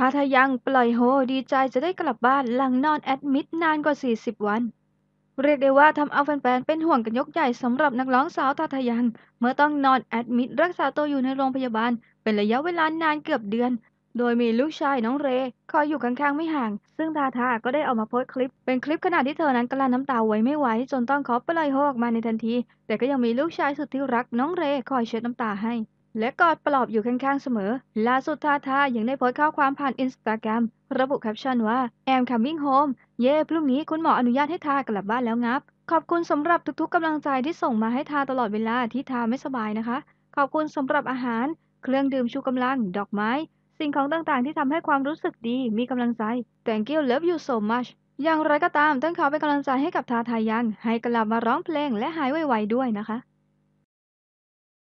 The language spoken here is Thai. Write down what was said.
ถ้าทะยังปล่อยโฮ ดีใจจะได้กลับบ้านหลังนอนแอดมิดนานกว่า 40 วัน เรียกได้ว่าทำเอาแฟนๆเป็นห่วงกันยกใหญ่สำหรับนักร้องสาวทาทะยัง เมื่อต้องนอนแอดมิดรักษาตัวอยู่ในโรงพยาบาล เป็นระยะเวลานานเกือบเดือน โดยมีลูกชายน้องเรคอยอยู่ข้างๆไม่ห่าง ซึ่งทาทาก็ได้ออกมาโพสคลิป เป็นคลิปขณะที่เธอนั้นกลั้นน้ำตาไว้ไม่ไหวจนต้องขอปล่อยโฮออกมาในทันที แต่ก็ยังมีลูกชายสุดที่รักน้องเรคอยเช็ดน้ำตาให้และกอดปลอบอยู่ข้างๆเสมอล่าสุดทาทายังได้โพสต์ข้อความผ่านอินสตาแกรมระบุแคปชั่นว่า I'm coming home เย่พรุ่งนี้คุณหมออนุญาตให้ทากลับบ้านแล้วงับ ขอบคุณสำหรับทุกๆกำลังใจที่ส่งมาให้ทาตลอดเวลาที่ทาไม่สบายนะคะ ขอบคุณสำหรับอาหาร เครื่องดื่มชูกำลังดอกไม้ สิ่งของต่างๆที่ทำให้ความรู้สึกดีมีกำลังใจ Thank you love you so much อย่างไรก็ตามต้องขอเป็นกำลังใจให้กับทาทายังให้กลับมาร้องเพลงและหายไวๆด้วยนะคะ